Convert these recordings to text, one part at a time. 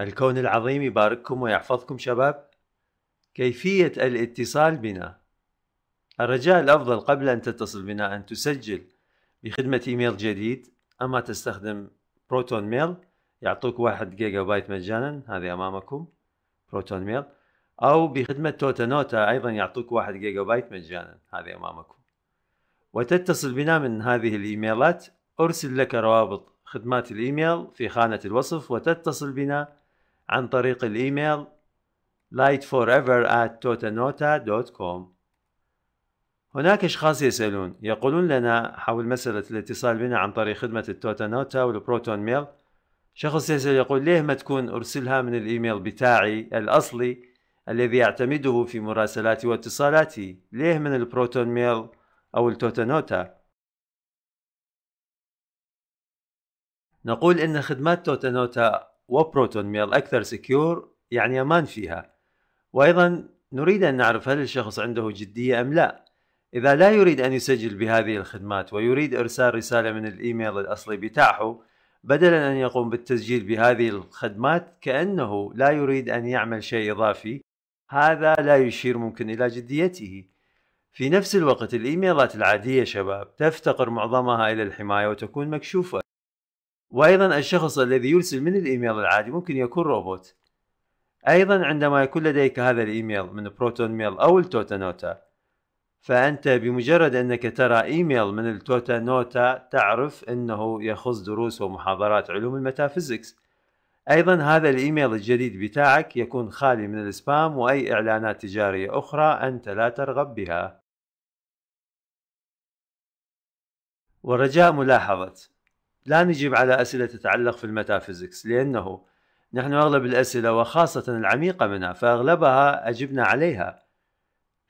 الكون العظيم يبارككم ويحفظكم شباب كيفية الاتصال بنا الرجاء الأفضل قبل أن تتصل بنا أن تسجل بخدمة إيميل جديد أما تستخدم بروتون ميل يعطوك واحد جيجا بايت مجانا هذه أمامكم بروتون ميل أو بخدمة توتا نوتا أيضا يعطوك واحد جيجا بايت مجانا هذه أمامكم وتتصل بنا من هذه الإيميلات أرسل لك روابط خدمات الإيميل في خانة الوصف وتتصل بنا عن طريق الإيميل lightforever@totanota.com هناك أشخاص يسألون يقولون لنا حول مسألة الاتصال بنا عن طريق خدمة التوتانوتا والبروتون ميل شخص يسأل يقول ليه ما تكون أرسلها من الإيميل بتاعي الأصلي الذي أعتمده في مراسلاتي واتصالاتي ليه من البروتون ميل أو التوتانوتا نقول إن خدمات توتانوتا وبروتون من أكثر سكيور يعني أمان فيها وأيضا نريد أن نعرف هل الشخص عنده جدية أم لا إذا لا يريد أن يسجل بهذه الخدمات ويريد إرسال رسالة من الإيميل الأصلي بتاعه بدلا أن يقوم بالتسجيل بهذه الخدمات كأنه لا يريد أن يعمل شيء إضافي هذا لا يشير ممكن إلى جديته في نفس الوقت الإيميلات العادية شباب تفتقر معظمها إلى الحماية وتكون مكشوفة وأيضا الشخص الذي يرسل من الإيميل العادي ممكن يكون روبوت أيضا عندما يكون لديك هذا الإيميل من بروتون ميل أو التوتا نوتا فأنت بمجرد أنك ترى إيميل من التوتا نوتا تعرف أنه يخص دروس ومحاضرات علوم الميتافيزيكس أيضا هذا الإيميل الجديد بتاعك يكون خالي من السبام وأي إعلانات تجارية أخرى أنت لا ترغب بها ورجاء ملاحظة لا نجيب على اسئله تتعلق في الميتافيزيكس لانه نحن اغلب الاسئله وخاصه العميقه منها فاغلبها اجبنا عليها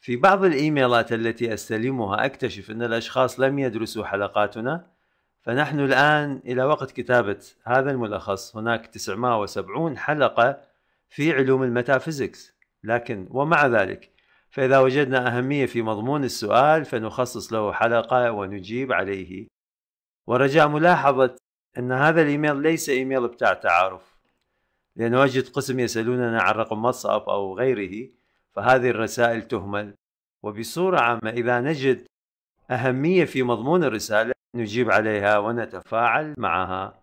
في بعض الايميلات التي استلمها اكتشف ان الاشخاص لم يدرسوا حلقاتنا فنحن الان الى وقت كتابه هذا الملخص هناك 970 حلقه في علوم الميتافيزيكس لكن ومع ذلك فإذا وجدنا أهمية في مضمون السؤال فنخصص له حلقة ونجيب عليه ورجاء ملاحظة أن هذا الإيميل ليس إيميل بتاع تعارف لأن وجد قسم يسألوننا عن رقم واتساب أو غيره فهذه الرسائل تهمل وبصورة عامة إذا نجد أهمية في مضمون الرسالة نجيب عليها ونتفاعل معها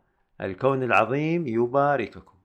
الكون العظيم يبارككم